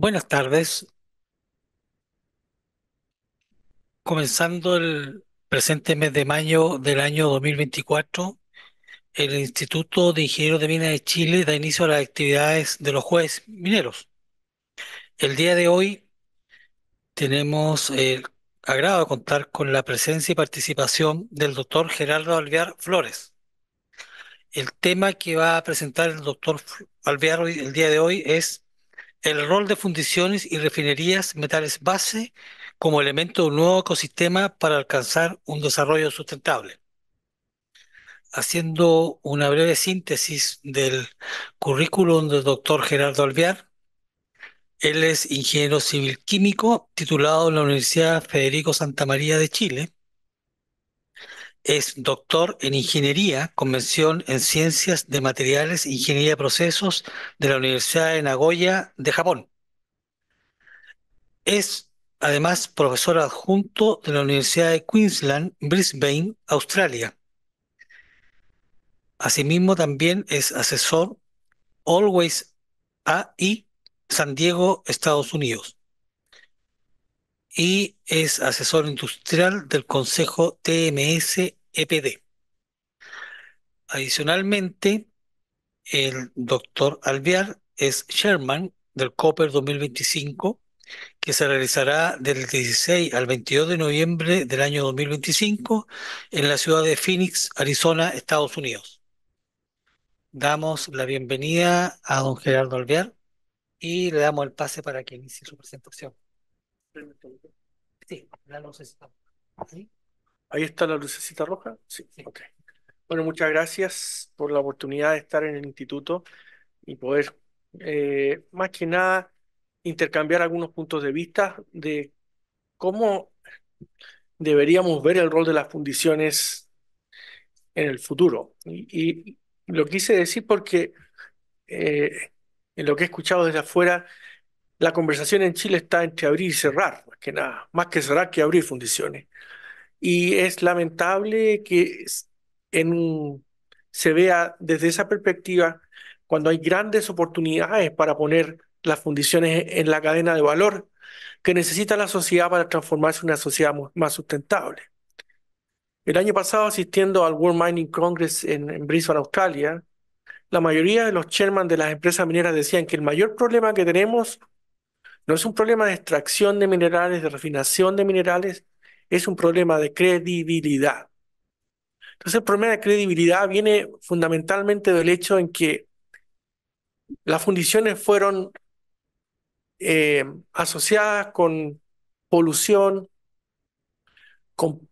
Buenas tardes. Comenzando el presente mes de mayo del año 2024, el Instituto de Ingenieros de Minas de Chile da inicio a las actividades de los jueces mineros. El día de hoy tenemos el agrado de contar con la presencia y participación del doctor Gerardo Alvear Flores. El tema que va a presentar el doctor Alvear el día de hoy es el rol de fundiciones y refinerías metales base como elemento de un nuevo ecosistema para alcanzar un desarrollo sustentable. Haciendo una breve síntesis del currículum del doctor Gerardo Alvear, él es ingeniero civil químico titulado en la Universidad Federico Santa María de Chile es doctor en Ingeniería, Convención en Ciencias de Materiales e Ingeniería de Procesos de la Universidad de Nagoya de Japón. Es además profesor adjunto de la Universidad de Queensland, Brisbane, Australia. Asimismo, también es asesor Always AI San Diego, Estados Unidos. Y es asesor industrial del Consejo TMS EPD. Adicionalmente, el doctor Alvear es chairman del COPER 2025, que se realizará del 16 al 22 de noviembre del año 2025 en la ciudad de Phoenix, Arizona, Estados Unidos. Damos la bienvenida a don Gerardo Alvear y le damos el pase para que inicie su presentación. Sí, la necesitamos. ¿Sí? ¿Ahí está la lucecita roja? Sí, ok. Bueno, muchas gracias por la oportunidad de estar en el instituto y poder, eh, más que nada, intercambiar algunos puntos de vista de cómo deberíamos ver el rol de las fundiciones en el futuro. Y, lo quise decir porque eh, en lo que he escuchado desde afuera, la conversación en Chile está entre abrir y cerrar, más que nada, más que cerrar que abrir fundiciones. Y es lamentable que en, se vea desde esa perspectiva cuando hay grandes oportunidades para poner las fundiciones en la cadena de valor que necesita la sociedad para transformarse en una sociedad más sustentable. El año pasado, asistiendo al World Mining Congress en, en Brisbane, Australia, la mayoría de los chairman de las empresas mineras decían que el mayor problema que tenemos no es un problema de extracción de minerales, de refinación de minerales, es un problema de credibilidad. Entonces el problema de credibilidad viene fundamentalmente del hecho en que las fundiciones fueron eh, asociadas con polución, con,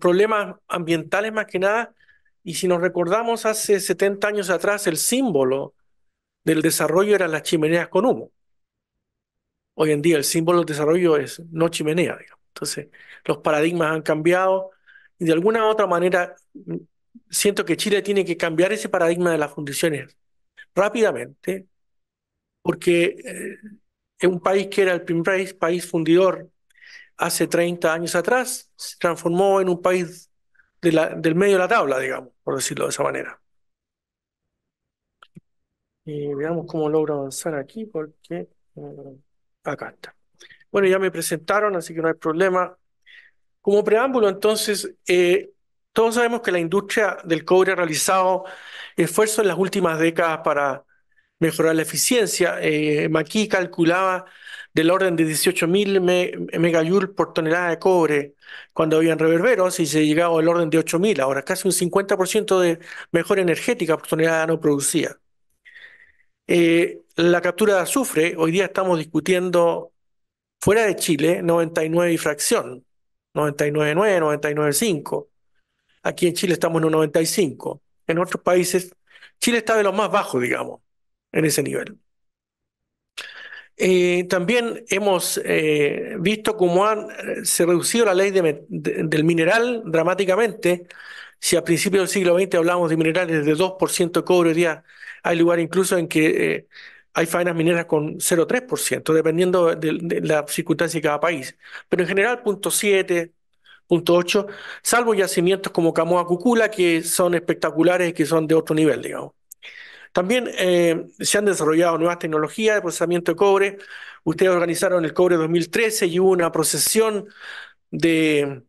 problemas ambientales más que nada, y si nos recordamos hace 70 años atrás, el símbolo del desarrollo eran las chimeneas con humo. Hoy en día el símbolo del desarrollo es no chimenea, digamos. Entonces, los paradigmas han cambiado y de alguna u otra manera mm, siento que Chile tiene que cambiar ese paradigma de las fundiciones rápidamente, porque eh, es un país que era el primer país, fundidor hace 30 años atrás se transformó en un país del medio de la tabla, digamos, por decirlo de esa manera. Y veamos cómo logro avanzar aquí, porque mm, acá está. Bueno, ya me presentaron, así que no hay problema. Como preámbulo, entonces, eh, todos sabemos que la industria del cobre ha realizado esfuerzos en las últimas décadas para mejorar la eficiencia. Eh, Maquis calculaba del orden de 18.000 megajoules por tonelada de cobre cuando habían reverberos y se llegaba al orden de 8.000, ahora casi un 50% de mejor energética por tonelada no producía. Eh, la captura de azufre, hoy día estamos discutiendo Fuera de Chile, 99 y fracción, 99.9, 99.5. Aquí en Chile estamos en un 95. En otros países, Chile está de los más bajos, digamos, en ese nivel. Eh, también hemos eh, visto cómo han, eh, se ha reducido la ley del mineral dramáticamente. Si a principios del siglo XX hablábamos de minerales de 2% de cobre, hoy día hay lugar incluso en que hay faenas mineras con 0,3%, dependiendo de, la circunstancia de cada país. Pero en general, 0,7%, 0,8%, salvo yacimientos como Camoa Cucula, que son espectaculares y que son de otro nivel, digamos. También eh, se han desarrollado nuevas tecnologías de procesamiento de cobre. Ustedes organizaron el cobre 2013 y hubo una procesión de,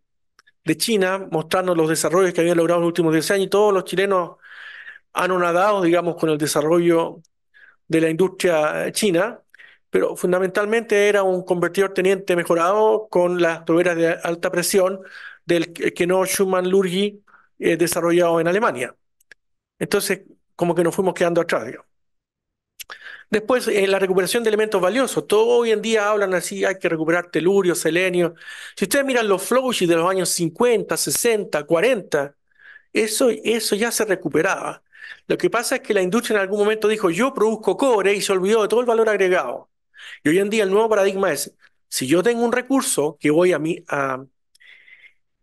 China mostrando los desarrollos que habían logrado en los últimos 10 años y todos los chilenos han unadado, digamos, con el desarrollo de la industria china, pero fundamentalmente era un convertidor teniente mejorado con las tuberías de alta presión del no Schumann Lurgi eh, desarrollado en Alemania. Entonces, como que nos fuimos quedando atrás, Después, eh, la recuperación de elementos valiosos. Todo hoy en día hablan así, hay que recuperar telurio, selenio. Si ustedes miran los flows de los años 50, 60, 40, eso, eso ya se recuperaba. Lo que pasa es que la industria en algún momento dijo, yo produzco cobre y se olvidó de todo el valor agregado. Y hoy en día el nuevo paradigma es, si yo tengo un recurso que voy a,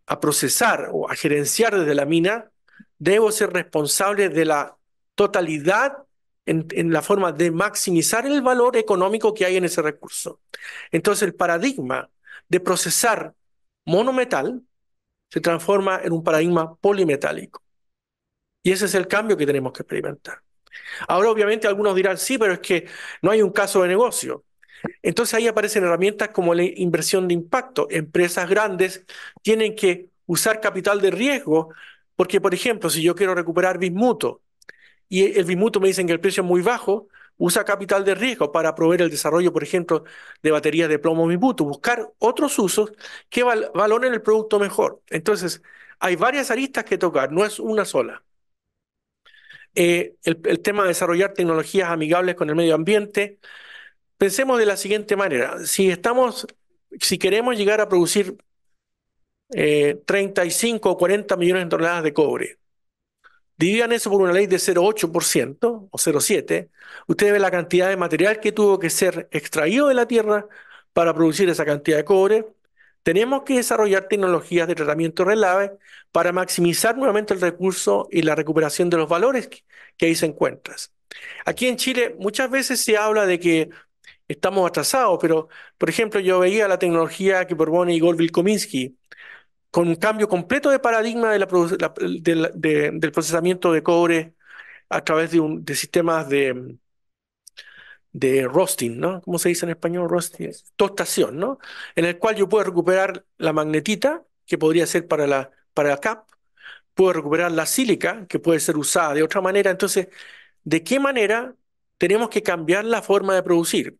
a, procesar o a gerenciar desde la mina, debo ser responsable de la totalidad en, la forma de maximizar el valor económico que hay en ese recurso. Entonces el paradigma de procesar monometal se transforma en un paradigma polimetálico. Y ese es el cambio que tenemos que experimentar. Ahora, obviamente, algunos dirán, sí, pero es que no hay un caso de negocio. Entonces ahí aparecen herramientas como la inversión de impacto. Empresas grandes tienen que usar capital de riesgo porque, por ejemplo, si yo quiero recuperar bismuto y el bismuto me dicen que el precio es muy bajo, usa capital de riesgo para proveer el desarrollo, por ejemplo, de baterías de plomo bismuto, buscar otros usos que valoren el producto mejor. Entonces, hay varias aristas que tocar, no es una sola. Eh, el, tema de desarrollar tecnologías amigables con el medio ambiente. Pensemos de la siguiente manera, si estamos, si queremos llegar a producir 35 eh, o 40 millones de toneladas de cobre, dividan eso por una ley de 0,8% o 0,7%, ustedes ven la cantidad de material que tuvo que ser extraído de la tierra para producir esa cantidad de cobre, tenemos que desarrollar tecnologías de tratamiento relave para maximizar nuevamente el recurso y la recuperación de los valores que, ahí se encuentran. Aquí en Chile muchas veces se habla de que estamos atrasados, pero por ejemplo yo veía la tecnología que propone Igor Vilkominsky con un cambio completo de paradigma del procesamiento de cobre a través de, sistemas de de roasting, ¿no? ¿Cómo se dice en español? Roasting, tostación, ¿no? En el cual yo puedo recuperar la magnetita, que podría ser para la, para la CAP, puedo recuperar la sílica, que puede ser usada de otra manera. Entonces, ¿de qué manera tenemos que cambiar la forma de producir?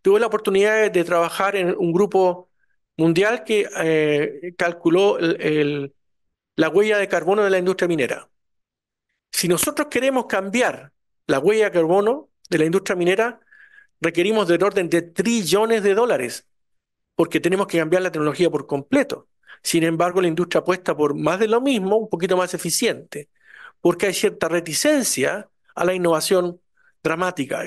Tuve la oportunidad de trabajar en un grupo mundial que eh, calculó la huella de carbono de la industria minera. Si nosotros queremos cambiar la huella de carbono de la industria minera, requerimos del orden de trillones de dólares, porque tenemos que cambiar la tecnología por completo. Sin embargo, la industria apuesta por más de lo mismo, un poquito más eficiente, porque hay cierta reticencia a la innovación dramática,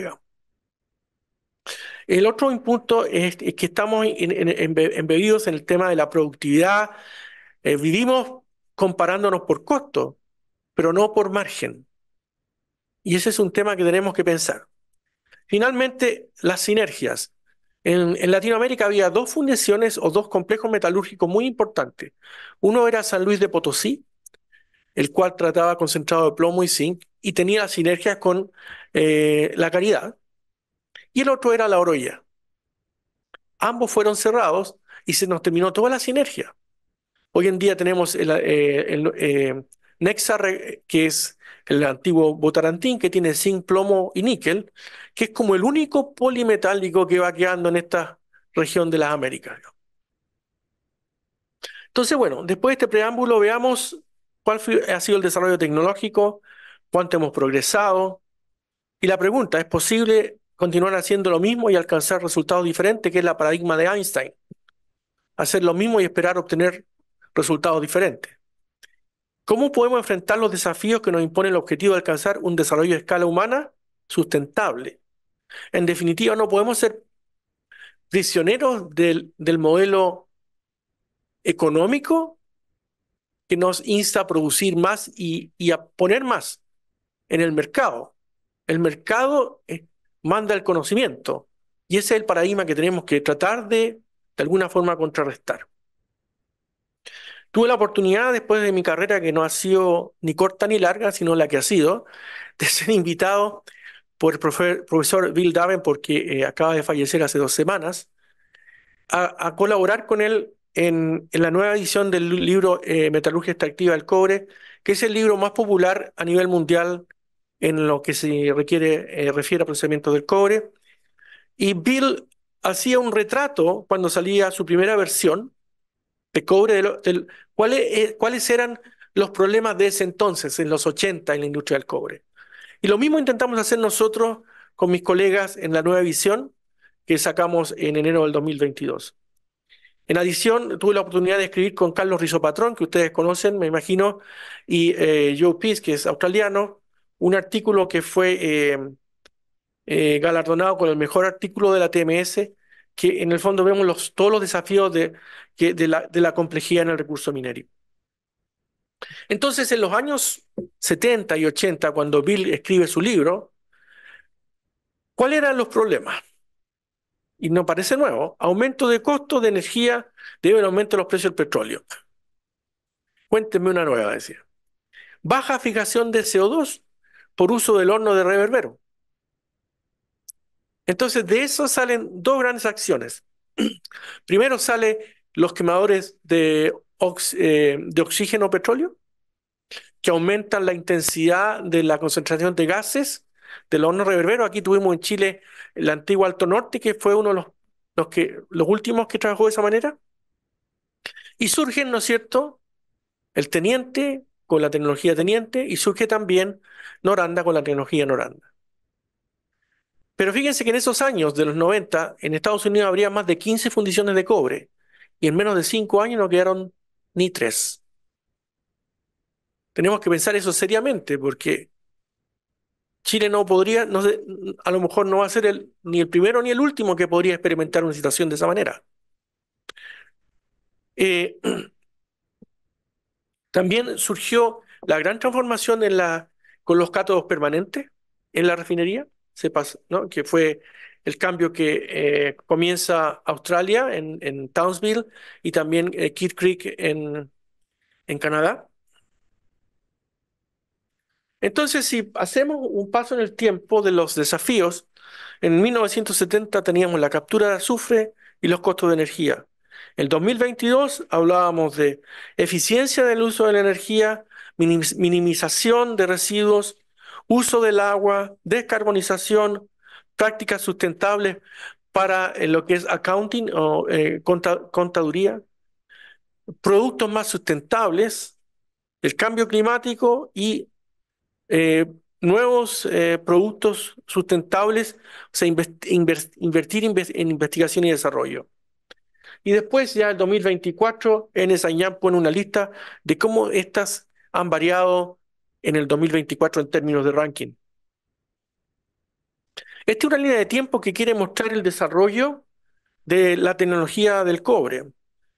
El otro punto es, que estamos embebidos en el tema de la productividad. Eh, vivimos comparándonos por costo, pero no por margen. Y ese es un tema que tenemos que pensar. Finalmente, las sinergias. En, Latinoamérica había dos fundiciones o dos complejos metalúrgicos muy importantes. Uno era San Luis de Potosí, el cual trataba concentrado de plomo y zinc y tenía sinergias con eh, la caridad. Y el otro era la Oroya. Ambos fueron cerrados y se nos terminó toda la sinergia. Hoy en día tenemos el, eh, eh, que es el antiguo botarantín, que tiene zinc, plomo y níquel, que es como el único polimetálico que va quedando en esta región de las Américas. Entonces, bueno, después de este preámbulo veamos cuál ha sido el desarrollo tecnológico, cuánto hemos progresado, y la pregunta, ¿es posible continuar haciendo lo mismo y alcanzar resultados diferentes, que es la paradigma de Einstein? Hacer lo mismo y esperar obtener resultados diferentes. ¿Cómo podemos enfrentar los desafíos que nos impone el objetivo de alcanzar un desarrollo a escala humana sustentable? En definitiva, no podemos ser prisioneros del, modelo económico que nos insta a producir más y, y a poner más en el mercado. El mercado eh, manda el conocimiento y ese es el paradigma que tenemos que tratar de, de alguna forma, contrarrestar. Tuve la oportunidad, después de mi carrera, que no ha sido ni corta ni larga, sino la que ha sido, de ser invitado por el profesor Bill Daven, porque eh, acaba de fallecer hace dos semanas, a, colaborar con él en, la nueva edición del libro eh, Metalurgia Extractiva del Cobre, que es el libro más popular a nivel mundial en lo que se requiere, eh, refiere a procesamiento del cobre. Y Bill hacía un retrato cuando salía su primera versión de cobre. Eh, ¿cuáles, eran los problemas de ese entonces, en los 80, en la industria del cobre? Y lo mismo intentamos hacer nosotros con mis colegas en la nueva visión que sacamos en enero del 2022. En adición, tuve la oportunidad de escribir con Carlos Rizopatrón, que ustedes conocen, me imagino, y eh, Joe Peace, que es australiano, un artículo que fue eh, galardonado con el mejor artículo de la TMS que en el fondo vemos los, todos los desafíos de, la, de la complejidad en el recurso minero. Entonces, en los años 70 y 80, cuando Bill escribe su libro, ¿cuáles eran los problemas? Y no parece nuevo, aumento de costo de energía debe al aumento de los precios del petróleo. Cuéntenme una nueva, decía. Baja fijación de CO2 por uso del horno de reverbero. Entonces, de eso salen dos grandes acciones. Primero salen los quemadores de, eh, oxígeno petróleo, que aumentan la intensidad de la concentración de gases del horno reverbero. Aquí tuvimos en Chile el antiguo Alto Norte, que fue uno de los, los últimos que trabajó de esa manera. Y surgen, ¿no es cierto?, el teniente con la tecnología teniente y surge también Noranda con la tecnología Noranda. Pero fíjense que en esos años de los 90, en Estados Unidos habría más de 15 fundiciones de cobre y en menos de 5 años no quedaron ni 3. Tenemos que pensar eso seriamente porque Chile no podría, a lo mejor no va a ser el, ni el primero ni el último que podría experimentar una situación de esa manera. Eh, también surgió la gran transformación en la, con los cátodos permanentes en la refinería sepas ¿no? que fue el cambio que eh, comienza Australia en, Townsville y también Kit eh, Kid Creek en, en Canadá. Entonces, si hacemos un paso en el tiempo de los desafíos, en 1970 teníamos la captura de azufre y los costos de energía. En 2022 hablábamos de eficiencia del uso de la energía, minimización de residuos uso del agua, descarbonización, prácticas sustentables para eh, lo que es accounting o eh, contaduría, productos más sustentables, el cambio climático y eh, nuevos productos sustentables, o sea, invertir en investigación y desarrollo. Y después, ya el 2024, en pone una lista de cómo estas han variado en el 2024 en términos de ranking. Esta es una línea de tiempo que quiere mostrar el desarrollo de la tecnología del cobre.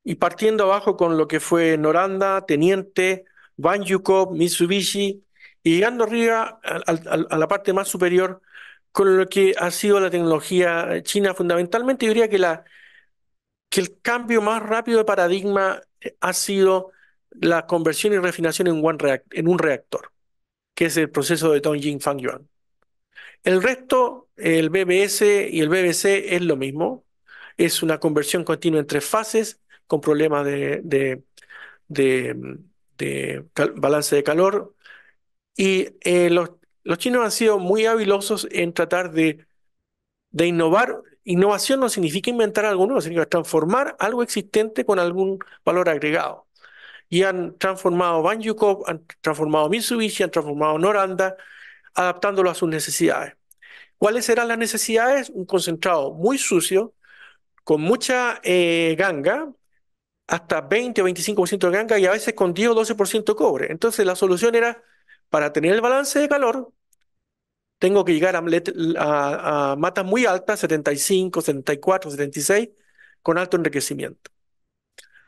Y partiendo abajo con lo que fue Noranda, Teniente, Banyukov, Mitsubishi, y llegando arriba a, la parte más superior con lo que ha sido la tecnología china, fundamentalmente diría que, la, que el cambio más rápido de paradigma eh, ha sido la conversión y refinación en, en un reactor, que es el proceso de Tongjing Fang El resto, el BBS y el BBC es lo mismo, es una conversión continua entre fases con problemas de, balance de calor. Y eh, los, chinos han sido muy habilosos en tratar de, de innovar. Innovación no significa inventar algo nuevo, significa transformar algo existente con algún valor agregado y han transformado Banyukov, han transformado Mitsubishi, han transformado Noranda, adaptándolo a sus necesidades. ¿Cuáles serán las necesidades? Un concentrado muy sucio, con mucha eh, ganga, hasta 20 o 25% de ganga y a veces con 10 o 12% de cobre. Entonces la solución era, para tener el balance de calor, tengo que llegar a matas muy altas, 75, 74, 76, con alto enriquecimiento.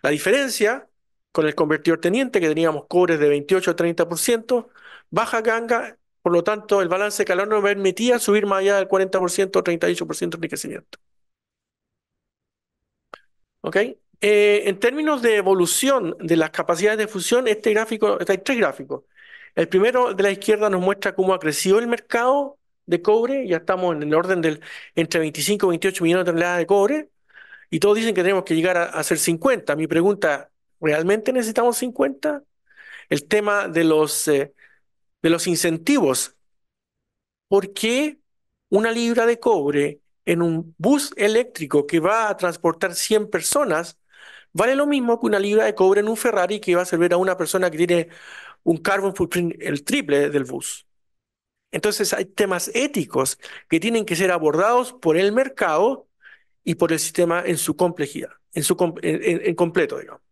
La diferencia con el convertidor teniente, que teníamos cobres de 28 a 30%, baja ganga, por lo tanto, el balance de calor no permitía subir más allá del 40% o 38% de enriquecimiento. ¿Ok? Eh, en términos de evolución de las capacidades de fusión, este gráfico, hay tres gráficos. El primero de la izquierda nos muestra cómo ha crecido el mercado de cobre, ya estamos en el orden del entre 25 y 28 millones de toneladas de cobre, y todos dicen que tenemos que llegar a, hacer ser 50. Mi pregunta ¿Realmente necesitamos 50? El tema de los, eh, de los incentivos. ¿Por qué una libra de cobre en un bus eléctrico que va a transportar 100 personas vale lo mismo que una libra de cobre en un Ferrari que va a servir a una persona que tiene un carbon footprint el triple del bus? Entonces hay temas éticos que tienen que ser abordados por el mercado y por el sistema en su complejidad, en su en completo, digamos.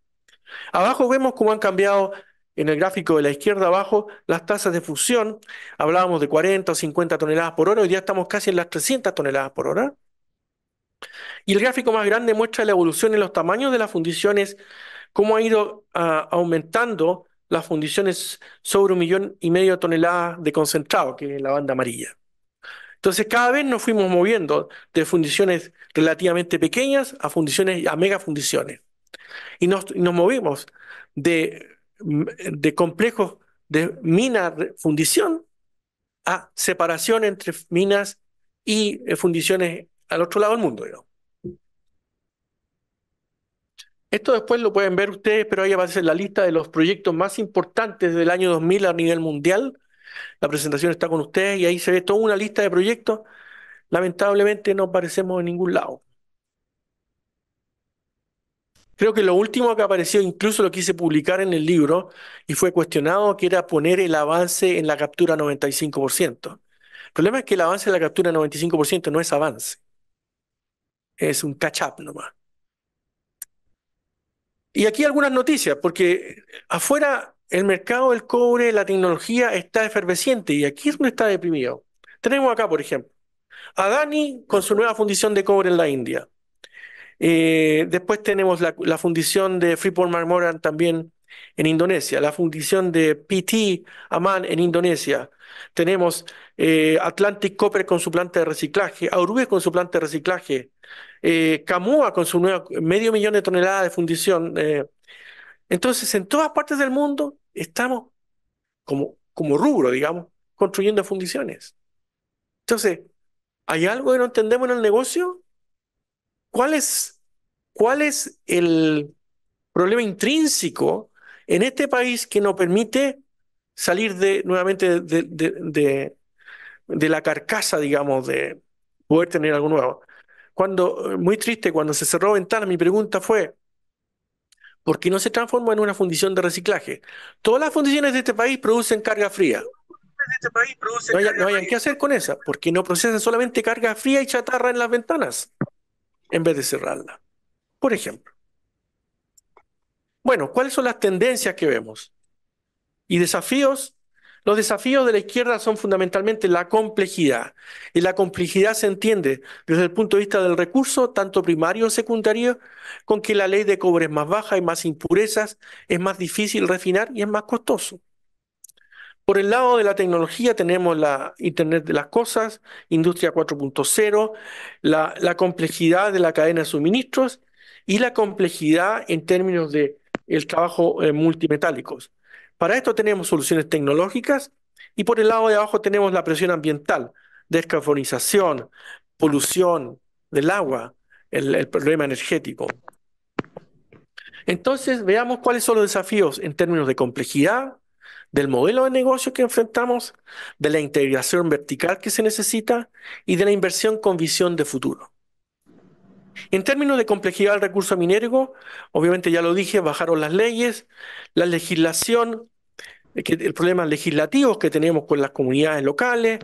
Abajo vemos cómo han cambiado en el gráfico de la izquierda abajo las tasas de fusión. Hablábamos de 40 o 50 toneladas por hora, hoy día estamos casi en las 300 toneladas por hora. Y el gráfico más grande muestra la evolución en los tamaños de las fundiciones, cómo ha ido ah, aumentando las fundiciones sobre un millón y medio de toneladas de concentrado, que es la banda amarilla. Entonces cada vez nos fuimos moviendo de fundiciones relativamente pequeñas a fundiciones a megafundiciones. Y nos, movimos de, mm, de complejos de mina fundición a separación entre minas y eh, fundiciones al otro lado del mundo. Esto después lo pueden ver ustedes, pero ahí aparece la lista de los proyectos más importantes del año 2000 a nivel mundial. La presentación está con ustedes y ahí se ve toda una lista de proyectos. Lamentablemente no aparecemos en ningún lado. Creo que lo último que apareció, incluso lo quise publicar en el libro y fue cuestionado, que era poner el avance en la captura 95%. El problema es que el avance en la captura 95% no es avance, es un catch-up nomás. Y aquí algunas noticias, porque afuera el mercado del cobre, la tecnología está efervesciente y aquí es está deprimido. Tenemos acá, por ejemplo, a Dani con su nueva fundición de cobre en la India. Eh, después tenemos la, fundición de Freeport Marmoran también en Indonesia, la fundición de PT Aman en Indonesia. Tenemos eh, Atlantic Copper con su planta de reciclaje, Aurubis con su planta de reciclaje, eh, Camua con su nueva, medio millón de toneladas de fundición. Eh. Entonces, en todas partes del mundo estamos como, como rubro, digamos, construyendo fundiciones. Entonces, ¿hay algo que no entendemos en el negocio? ¿Cuál es, cuál es el problema intrínseco en este país que no permite salir de, nuevamente de, de, la carcasa, digamos, de poder tener algo nuevo? Cuando, muy triste, cuando se cerró Ventana, mi pregunta fue, ¿por qué no se transforma en una fundición de reciclaje? Todas las fundiciones de este país producen carga fría. Este no, hay, qué hacer con esa, porque no procesan solamente carga fría y chatarra en las ventanas en vez de cerrarla. Por ejemplo. Bueno, ¿cuáles son las tendencias que vemos? Y desafíos. Los desafíos de la izquierda son fundamentalmente la complejidad. Y la complejidad se entiende desde el punto de vista del recurso, tanto primario o secundario, con que la ley de cobre es más baja, y más impurezas, es más difícil refinar y es más costoso. Por el lado de la tecnología tenemos la Internet de las Cosas, Industria 4.0, la, complejidad de la cadena de suministros y la complejidad en términos de trabajo eh, multimetálicos. Para esto tenemos soluciones tecnológicas y por el lado de abajo tenemos la presión ambiental, descarbonización, polución del agua, el problema energético. Entonces, veamos cuáles son los desafíos en términos de complejidad, del modelo de negocio que enfrentamos, de la integración vertical que se necesita y de la inversión con visión de futuro. En términos de complejidad del recurso minero, obviamente ya lo dije, bajaron las leyes, la legislación, eh, el problema legislativo que tenemos con las comunidades locales,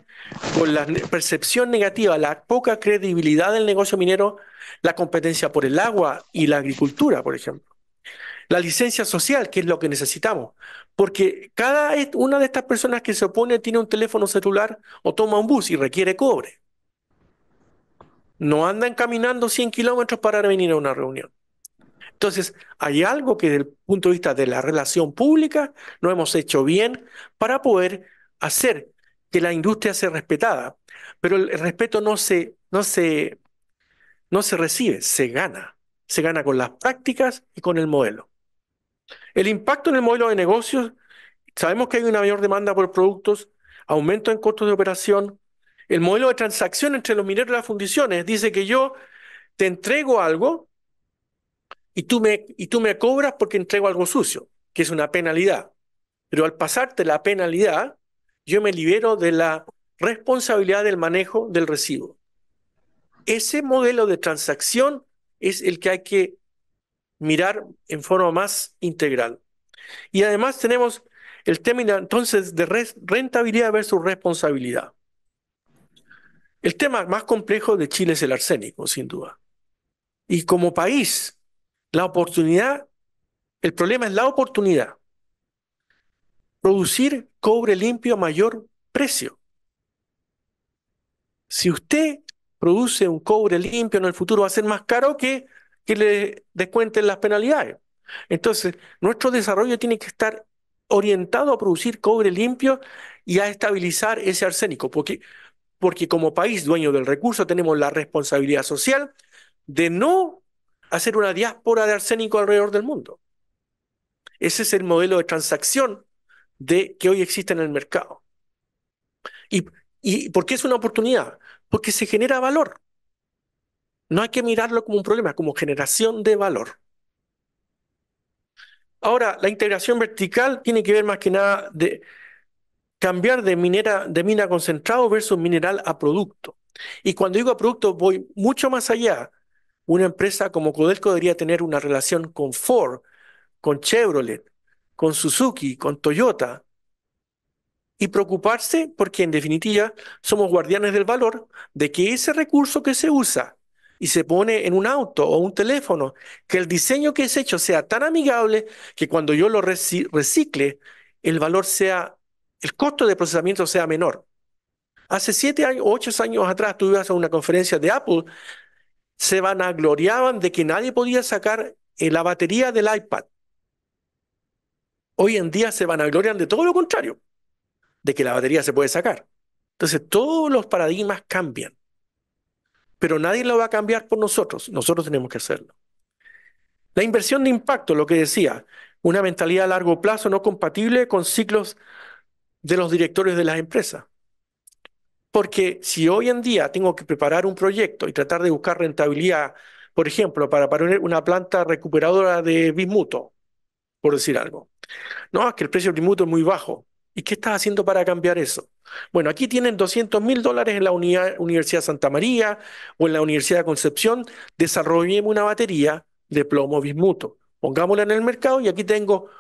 con la percepción negativa, la poca credibilidad del negocio minero, la competencia por el agua y la agricultura, por ejemplo. La licencia social, que es lo que necesitamos, porque cada una de estas personas que se opone tiene un teléfono celular o toma un bus y requiere cobre. No andan caminando 100 kilómetros para venir a una reunión. Entonces, hay algo que desde el punto de vista de la relación pública no hemos hecho bien para poder hacer que la industria sea respetada. Pero el respeto no se, no se, no se recibe, se gana. Se gana con las prácticas y con el modelo. El impacto en el modelo de negocios, sabemos que hay una mayor demanda por productos, aumento en costos de operación. El modelo de transacción entre los mineros y las fundiciones dice que yo te entrego algo y tú me, y tú me cobras porque entrego algo sucio, que es una penalidad. Pero al pasarte la penalidad, yo me libero de la responsabilidad del manejo del recibo. Ese modelo de transacción es el que hay que mirar en forma más integral. Y además tenemos el tema entonces de rentabilidad versus responsabilidad. El tema más complejo de Chile es el arsénico, sin duda. Y como país, la oportunidad, el problema es la oportunidad. Producir cobre limpio a mayor precio. Si usted produce un cobre limpio en el futuro, va a ser más caro que que le descuenten las penalidades. Entonces, nuestro desarrollo tiene que estar orientado a producir cobre limpio y a estabilizar ese arsénico, porque, porque como país dueño del recurso tenemos la responsabilidad social de no hacer una diáspora de arsénico alrededor del mundo. Ese es el modelo de transacción de, que hoy existe en el mercado. ¿Y, ¿Y por qué es una oportunidad? Porque se genera valor. No hay que mirarlo como un problema, como generación de valor. Ahora, la integración vertical tiene que ver más que nada de cambiar de, minera, de mina concentrado versus mineral a producto. Y cuando digo a producto, voy mucho más allá. Una empresa como Codelco debería tener una relación con Ford, con Chevrolet, con Suzuki, con Toyota, y preocuparse porque en definitiva somos guardianes del valor de que ese recurso que se usa y se pone en un auto o un teléfono, que el diseño que es hecho sea tan amigable que cuando yo lo recicle, el valor sea, el costo de procesamiento sea menor. Hace siete años, ocho años atrás, tú ibas a una conferencia de Apple, se vanagloriaban de que nadie podía sacar eh, la batería del iPad. Hoy en día se vanaglorian de todo lo contrario, de que la batería se puede sacar. Entonces, todos los paradigmas cambian pero nadie lo va a cambiar por nosotros, nosotros tenemos que hacerlo. La inversión de impacto, lo que decía, una mentalidad a largo plazo no compatible con ciclos de los directores de las empresas. Porque si hoy en día tengo que preparar un proyecto y tratar de buscar rentabilidad, por ejemplo, para poner una planta recuperadora de bismuto, por decir algo, no, es que el precio del bismuto es muy bajo. ¿Y qué estás haciendo para cambiar eso? Bueno, aquí tienen 200 mil dólares en la Universidad Santa María o en la Universidad de Concepción. Desarrollemos una batería de plomo bismuto. Pongámosla en el mercado y aquí tengo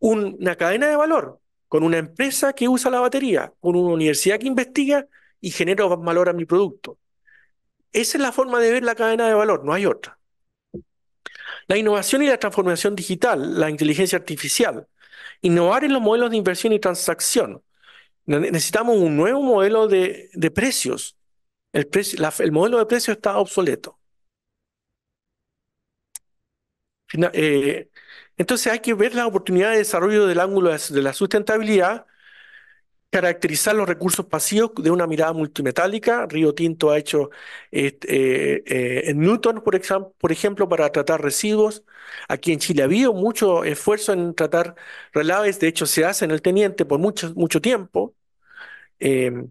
una cadena de valor con una empresa que usa la batería, con una universidad que investiga y genera valor a mi producto. Esa es la forma de ver la cadena de valor, no hay otra. La innovación y la transformación digital, la inteligencia artificial, Innovar en los modelos de inversión y transacción. Necesitamos un nuevo modelo de, precios. El, modelo de precios está obsoleto. Eh, entonces hay que ver las oportunidades de desarrollo del ángulo de la sustentabilidad caracterizar los recursos pasivos de una mirada multimetálica. Río Tinto ha hecho eh, eh, en Newton, por, por, ejemplo, para tratar residuos. Aquí en Chile ha habido mucho esfuerzo en tratar relaves, de hecho se hace en el Teniente por mucho, mucho tiempo. Em,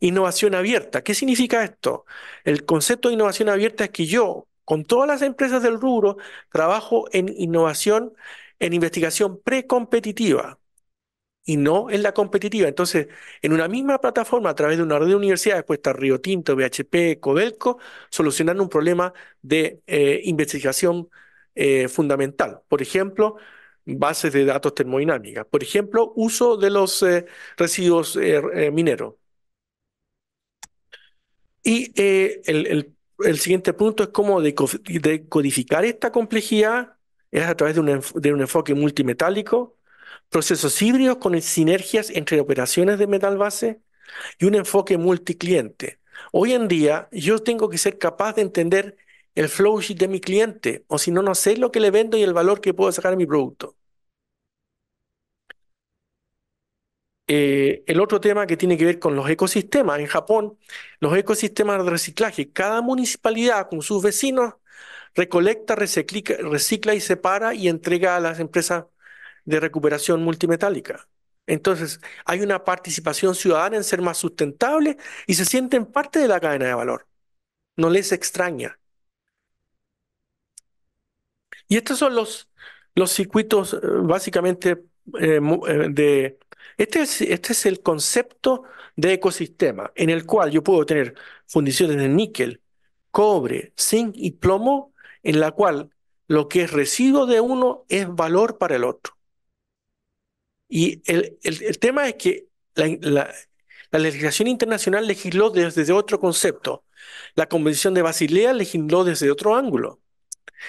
innovación abierta, ¿qué significa esto? El concepto de innovación abierta es que yo, con todas las empresas del rubro, trabajo en innovación, en investigación precompetitiva y no en la competitiva. Entonces, en una misma plataforma, a través de una red de universidades, puesta Río Tinto, BHP, Codelco, solucionando un problema de eh, investigación eh, fundamental. Por ejemplo, bases de datos termodinámicas. Por ejemplo, uso de los eh, residuos mineros. Y el, siguiente punto es cómo decodificar esta complejidad. Es a través de un, de un enfoque multimetálico, procesos híbridos con sinergias entre operaciones de metal base y un enfoque multicliente. Hoy en día yo tengo que ser capaz de entender el flow sheet de mi cliente, o si no, no sé lo que le vendo y el valor que puedo sacar de mi producto. Eh, el otro tema que tiene que ver con los ecosistemas. En Japón, los ecosistemas de reciclaje, cada municipalidad con sus vecinos recolecta, recicla, recicla y separa y entrega a las empresas de recuperación multimetálica. Entonces, hay una participación ciudadana en ser más sustentable y se sienten parte de la cadena de valor. No les extraña. Y estos son los, los circuitos eh, básicamente eh, eh, de... Este es, este es el concepto de ecosistema en el cual yo puedo tener fundiciones de níquel, cobre, zinc y plomo, en la cual lo que es residuo de uno es valor para el otro. Y el, el, tema es que la, legislación internacional legisló desde, otro concepto. La Convención de Basilea legisló desde otro ángulo.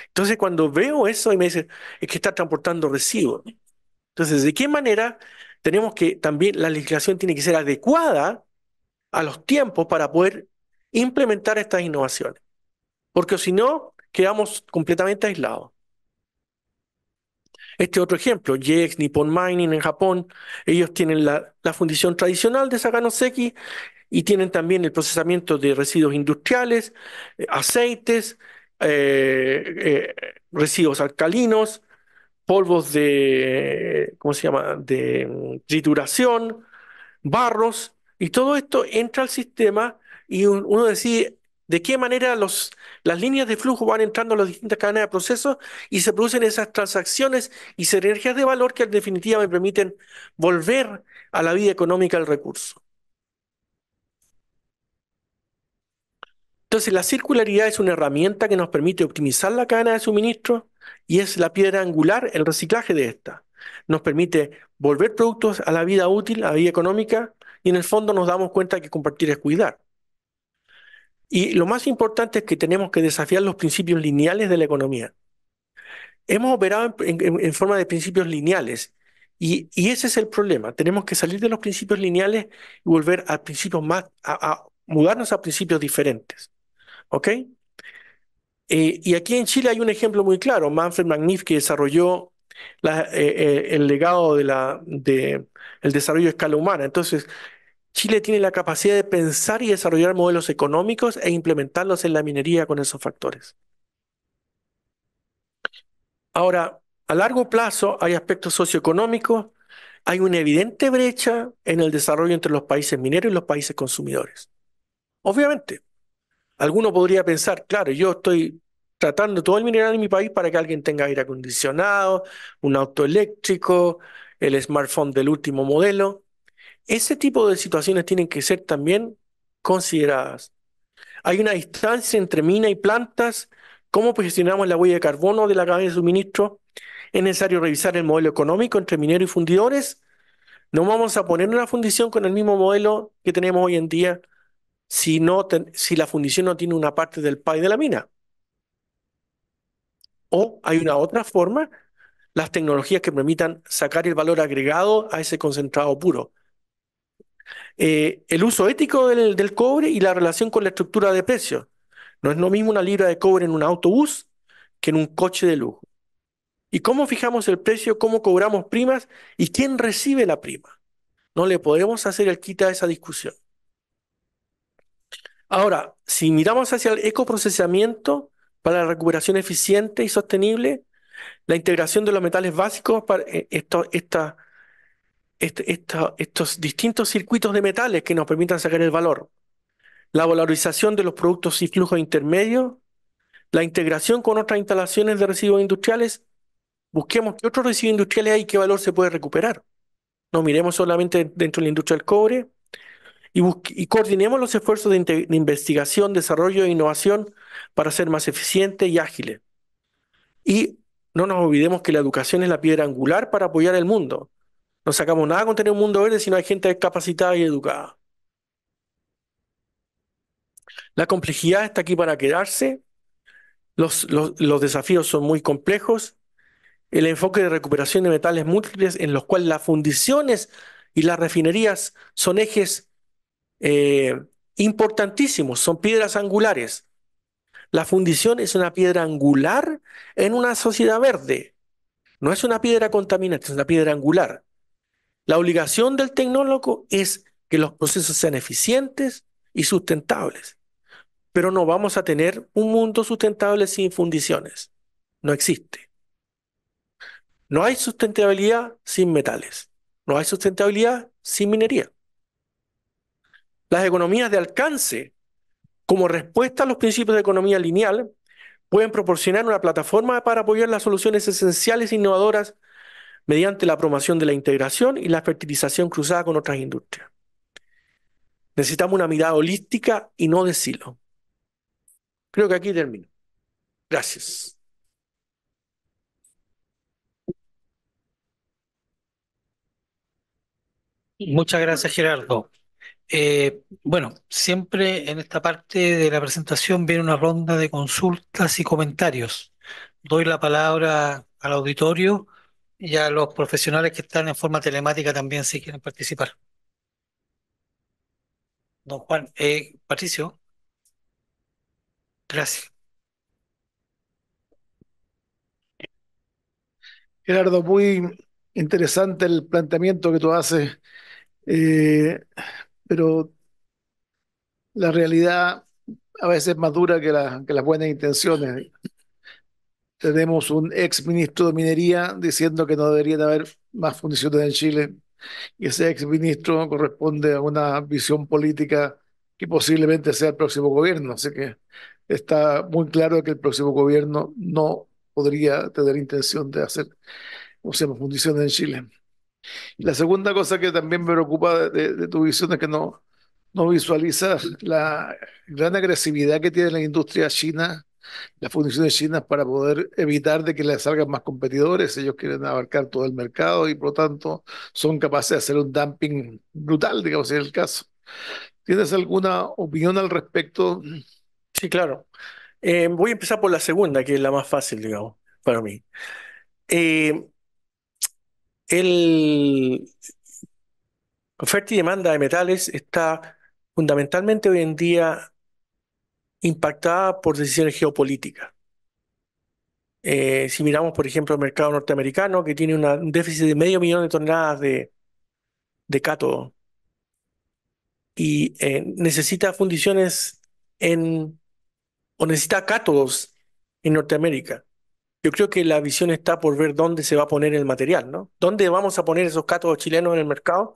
Entonces, cuando veo eso y me dicen, es que está transportando residuos. Entonces, ¿de qué manera tenemos que también la legislación tiene que ser adecuada a los tiempos para poder implementar estas innovaciones? Porque si no, quedamos completamente aislados. Este otro ejemplo, JX Nippon Mining en Japón, ellos tienen la, fundición tradicional de seki y tienen también el procesamiento de residuos industriales, eh, aceites, eh, eh, residuos alcalinos, polvos de, ¿cómo se llama?, de mm, trituración, barros, y todo esto entra al sistema y uno decide de qué manera los las líneas de flujo van entrando a las distintas cadenas de procesos y se producen esas transacciones y sinergias de valor que en definitiva me permiten volver a la vida económica del recurso. Entonces, la circularidad es una herramienta que nos permite optimizar la cadena de suministro y es la piedra angular, el reciclaje de esta. Nos permite volver productos a la vida útil, a la vida económica, y en el fondo nos damos cuenta que compartir es cuidar. Y lo más importante es que tenemos que desafiar los principios lineales de la economía. Hemos operado en, forma de principios lineales y, ese es el problema. Tenemos que salir de los principios lineales y volver a principios más, a, mudarnos a principios diferentes. ¿Ok? Eh, y aquí en Chile hay un ejemplo muy claro. Manfred Magnif, que desarrolló eh, eh, el legado de la, de, el desarrollo de escala humana. Entonces, Chile tiene la capacidad de pensar y desarrollar modelos económicos e implementarlos en la minería con esos factores. Ahora, a largo plazo hay aspectos socioeconómicos, hay una evidente brecha en el desarrollo entre los países mineros y los países consumidores. Obviamente, alguno podría pensar, claro, yo estoy tratando todo el mineral en mi país para que alguien tenga aire acondicionado, un auto eléctrico, el smartphone del último modelo. Ese tipo de situaciones tienen que ser también consideradas. Hay una distancia entre mina y plantas, cómo gestionamos la huella de carbono de la cadena de suministro. Es necesario revisar el modelo económico entre minero y fundidores. No vamos a poner una fundición con el mismo modelo que tenemos hoy en día si, si la fundición no tiene una parte del PAI de la mina. O hay una otra forma, las tecnologías que permitan sacar el valor agregado a ese concentrado puro. Eh, el uso ético del, cobre y la relación con la estructura de precios. No es lo mismo una libra de cobre en un autobús que en un coche de lujo. ¿Y cómo fijamos el precio? ¿Cómo cobramos primas? ¿Y quién recibe la prima? No le podemos hacer el quita a esa discusión. Ahora, si miramos hacia el ecoprocesamiento para la recuperación eficiente y sostenible, la integración de los metales básicos para eh, esto, esta, este, estos distintos circuitos de metales que nos permitan sacar el valor, la valorización de los productos y flujos intermedios, la integración con otras instalaciones de residuos industriales, busquemos qué otros residuos industriales hay y qué valor se puede recuperar. No miremos solamente dentro de la industria del cobre y, coordinemos los esfuerzos de, investigación, desarrollo e innovación para ser más eficientes y ágiles. Y no nos olvidemos que la educación es la piedra angular para apoyar el mundo. No sacamos nada con tener un mundo verde si no hay gente capacitada y educada. La complejidad está aquí para quedarse. Los, los, desafíos son muy complejos. El enfoque de recuperación de metales múltiples, en los cuales las fundiciones y las refinerías son ejes eh, importantísimos, son piedras angulares. La fundición es una piedra angular en una sociedad verde. No es una piedra contaminante, es una piedra angular. La obligación del tecnólogo es que los procesos sean eficientes y sustentables. Pero no vamos a tener un mundo sustentable sin fundiciones. No existe. No hay sustentabilidad sin metales. No hay sustentabilidad sin minería. Las economías de alcance, como respuesta a los principios de economía lineal, pueden proporcionar una plataforma para apoyar las soluciones esenciales e innovadoras mediante la promoción de la integración y la fertilización cruzada con otras industrias. Necesitamos una mirada holística y no de silo. Creo que aquí termino. Gracias. Muchas gracias, Gerardo. Eh, bueno, siempre en esta parte de la presentación viene una ronda de consultas y comentarios. Doy la palabra al auditorio y a los profesionales que están en forma telemática también si quieren participar. Don Juan, eh, Patricio, gracias. Gerardo, muy interesante el planteamiento que tú haces, eh, pero la realidad a veces es más dura que, que las buenas intenciones tenemos un ex ministro de Minería diciendo que no deberían haber más fundiciones en Chile. Y ese ex ministro corresponde a una visión política que posiblemente sea el próximo gobierno. Así que está muy claro que el próximo gobierno no podría tener intención de hacer, o sea, fundiciones en Chile. Y la segunda cosa que también me preocupa de, tu visión es que no, no visualizas la gran agresividad que tiene la industria china las fundiciones chinas para poder evitar de que le salgan más competidores. Ellos quieren abarcar todo el mercado y por lo tanto son capaces de hacer un dumping brutal, digamos, es el caso. ¿Tienes alguna opinión al respecto? Sí, claro. Eh, voy a empezar por la segunda, que es la más fácil, digamos, para mí. Eh, el oferta y demanda de metales está fundamentalmente hoy en día impactada por decisiones geopolíticas. Eh, si miramos, por ejemplo, el mercado norteamericano, que tiene un déficit de medio millón de toneladas de, de cátodo y eh, necesita fundiciones en, o necesita cátodos en Norteamérica. Yo creo que la visión está por ver dónde se va a poner el material, ¿no? ¿Dónde vamos a poner esos cátodos chilenos en el mercado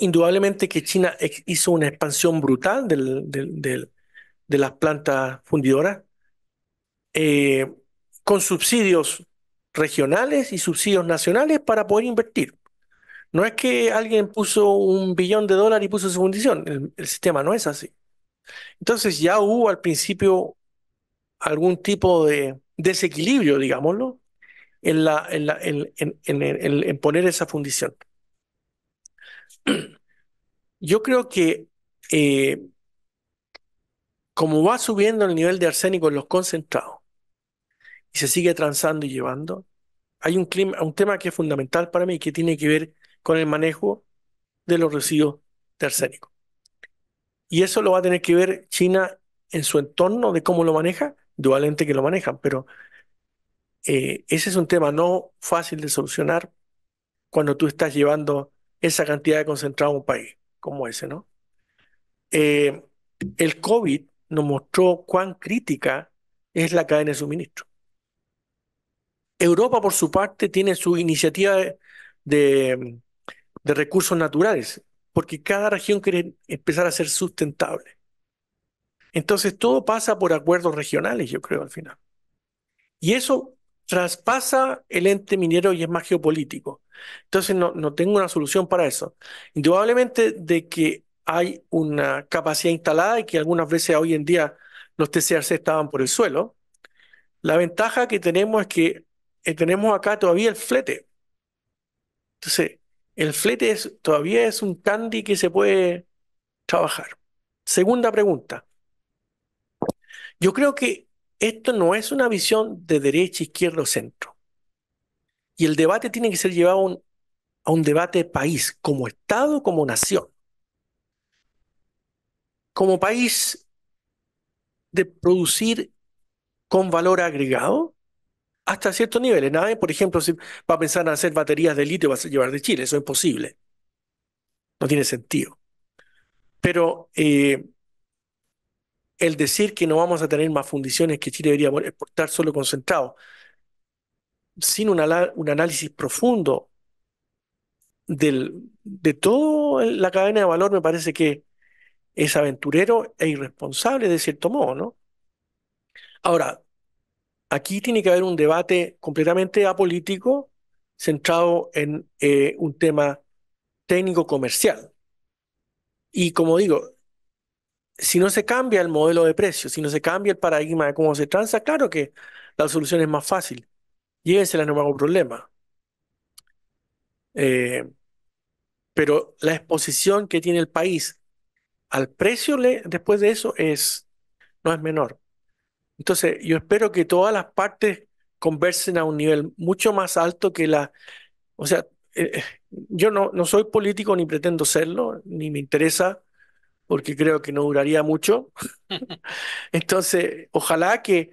indudablemente que China hizo una expansión brutal de las plantas fundidoras, eh, con subsidios regionales y subsidios nacionales para poder invertir. No es que alguien puso un billón de dólares y puso su fundición, el, sistema no es así. Entonces ya hubo al principio algún tipo de desequilibrio, digámoslo, en, poner esa fundición. Yo creo que eh, como va subiendo el nivel de arsénico en los concentrados y se sigue transando y llevando, hay un, un tema que es fundamental para mí y que tiene que ver con el manejo de los residuos de arsénico. Y eso lo va a tener que ver China en su entorno de cómo lo maneja, dualmente que lo manejan, pero eh, ese es un tema no fácil de solucionar cuando tú estás llevando esa cantidad de concentrado en un país como ese, ¿no? Eh, el COVID nos mostró cuán crítica es la cadena de suministro. Europa, por su parte, tiene su iniciativa de, de recursos naturales, porque cada región quiere empezar a ser sustentable. Entonces, todo pasa por acuerdos regionales, yo creo, al final. Y eso traspasa el ente minero y es más geopolítico. Entonces no, tengo una solución para eso. Indudablemente de que hay una capacidad instalada y que algunas veces hoy en día los TCRC estaban por el suelo. La ventaja que tenemos es que eh, tenemos acá todavía el flete. Entonces, el flete es, todavía es un candy que se puede trabajar. Segunda pregunta. Yo creo que esto no es una visión de derecha, izquierda o centro. Y el debate tiene que ser llevado a un, debate de país, como Estado, como nación. Como país de producir con valor agregado hasta ciertos niveles. Nadie, por ejemplo, si va a pensar en hacer baterías de litio, va a llevar de Chile. Eso es imposible. No tiene sentido. Pero eh, el decir que no vamos a tener más fundiciones, que Chile debería exportar solo concentrado, sin un, análisis profundo del, de toda la cadena de valor, me parece que es aventurero e irresponsable de cierto modo, ¿no? Ahora, aquí tiene que haber un debate completamente apolítico, centrado en eh, un tema técnico comercial. Y como digo, si no se cambia el modelo de precio, si no se cambia el paradigma de cómo se transa, claro que la solución es más fácil. Llévensela, no hago problema. Eh, pero la exposición que tiene el país al precio después de eso es, no es menor. Entonces, yo espero que todas las partes conversen a un nivel mucho más alto que la... O sea, eh, eh, yo no, no soy político ni pretendo serlo, ni me interesa porque creo que no duraría mucho. Entonces, ojalá que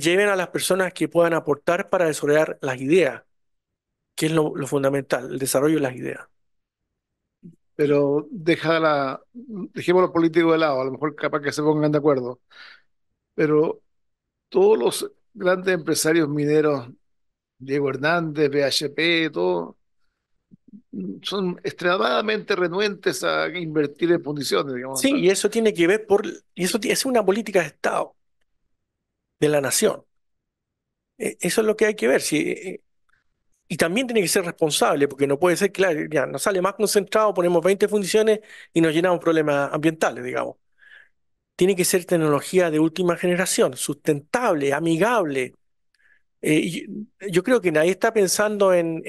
lleven a las personas que puedan aportar para desarrollar las ideas, que es lo, fundamental, el desarrollo de las ideas. Pero deja la, dejemos lo de lado, a lo mejor capaz que se pongan de acuerdo. Pero todos los grandes empresarios mineros, Diego Hernández, BHP, todo, son extremadamente renuentes a invertir en fundiciones, digamos. Sí, y eso tiene que ver por, y eso es una política de Estado, de la nación. E, eso es lo que hay que ver. Si, e, e, y también tiene que ser responsable, porque no puede ser, claro, ya nos sale más concentrado, ponemos 20 fundiciones y nos llenamos problemas ambientales, digamos. Tiene que ser tecnología de última generación, sustentable, amigable. Eh, yo, creo que nadie está pensando en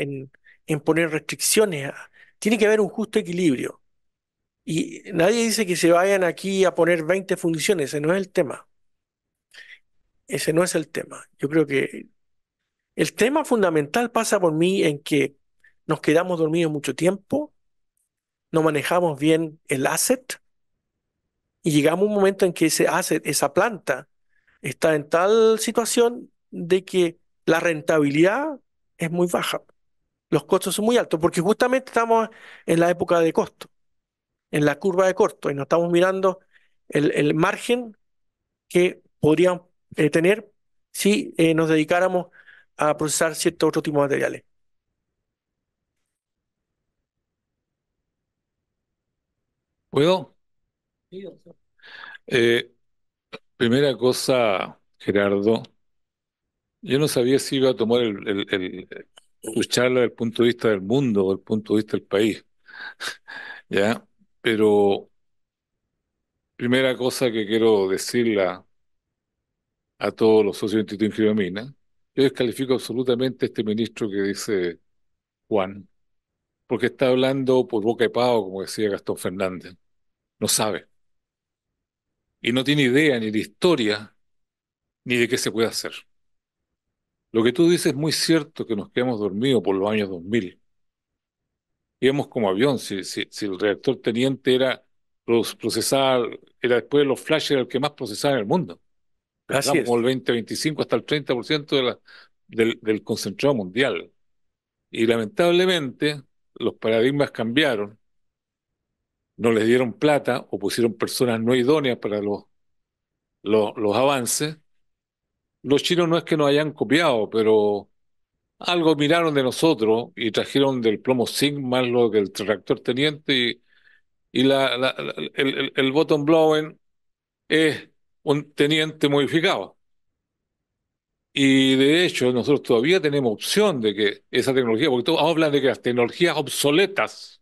en poner restricciones. Ah, tiene que haber un justo equilibrio. Y nadie dice que se vayan aquí a poner 20 funciones, ese no es el tema. Ese no es el tema. Yo creo que el tema fundamental pasa por mí en que nos quedamos dormidos mucho tiempo, no manejamos bien el asset y llegamos a un momento en que ese asset, esa planta, está en tal situación de que la rentabilidad es muy baja los costos son muy altos, porque justamente estamos en la época de costo, en la curva de costo, y no estamos mirando el, margen que podrían eh, tener si eh, nos dedicáramos a procesar ciertos otros tipos de materiales. ¿Puedo? Eh, primera cosa, Gerardo, yo no sabía si iba a tomar el escucharla desde el punto de vista del mundo, desde el punto de vista del país. ¿Ya? Pero primera cosa que quiero decirle a todos los socios de Instituto yo descalifico absolutamente este ministro que dice Juan, porque está hablando por boca de pavo, como decía Gastón Fernández. No sabe. Y no tiene idea ni de historia, ni de qué se puede hacer. Lo que tú dices es muy cierto que nos quedamos dormidos por los años 2000. Íbamos como avión, si, el reactor teniente era procesar, era después de los flashes el que más procesaba en el mundo. Pasamos el 20, 25, hasta el 30% de la, del, del concentrado mundial. Y lamentablemente los paradigmas cambiaron, no les dieron plata o pusieron personas no idóneas para los, los, los avances los chinos no es que nos hayan copiado, pero algo miraron de nosotros y trajeron del plomo zinc más lo que el reactor teniente y, el, el bottom blowing es un teniente modificado. Y de hecho, nosotros todavía tenemos opción de que esa tecnología, porque todos hablan de que las tecnologías obsoletas